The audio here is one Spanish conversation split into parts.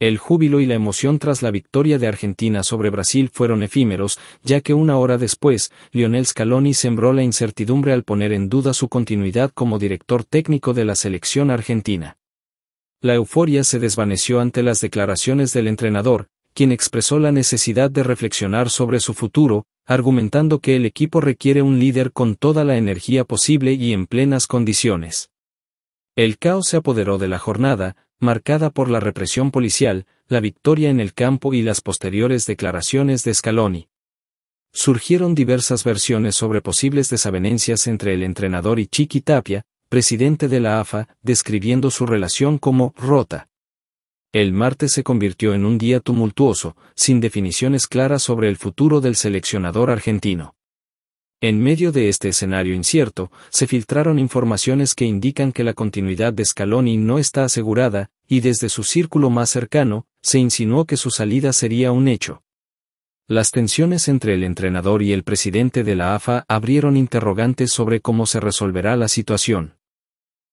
El júbilo y la emoción tras la victoria de Argentina sobre Brasil fueron efímeros, ya que una hora después, Lionel Scaloni sembró la incertidumbre al poner en duda su continuidad como director técnico de la selección argentina. La euforia se desvaneció ante las declaraciones del entrenador, quien expresó la necesidad de reflexionar sobre su futuro, argumentando que el equipo requiere un líder con toda la energía posible y en plenas condiciones. El caos se apoderó de la jornada, marcada por la represión policial, la victoria en el campo y las posteriores declaraciones de Scaloni. Surgieron diversas versiones sobre posibles desavenencias entre el entrenador y Chiqui Tapia, presidente de la AFA, describiendo su relación como rota. El martes se convirtió en un día tumultuoso, sin definiciones claras sobre el futuro del seleccionador argentino. En medio de este escenario incierto, se filtraron informaciones que indican que la continuidad de Scaloni no está asegurada, y desde su círculo más cercano, se insinuó que su salida sería un hecho. Las tensiones entre el entrenador y el presidente de la AFA abrieron interrogantes sobre cómo se resolverá la situación.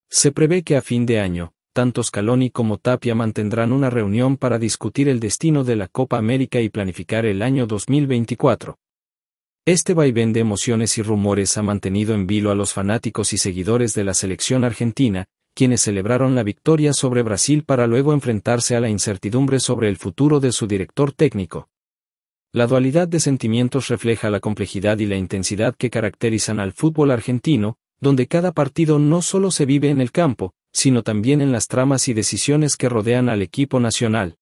Se prevé que a fin de año, tanto Scaloni como Tapia mantendrán una reunión para discutir el destino de la Copa América y planificar el año 2024. Este vaivén de emociones y rumores ha mantenido en vilo a los fanáticos y seguidores de la selección argentina, quienes celebraron la victoria sobre Brasil para luego enfrentarse a la incertidumbre sobre el futuro de su director técnico. La dualidad de sentimientos refleja la complejidad y la intensidad que caracterizan al fútbol argentino, donde cada partido no solo se vive en el campo, sino también en las tramas y decisiones que rodean al equipo nacional.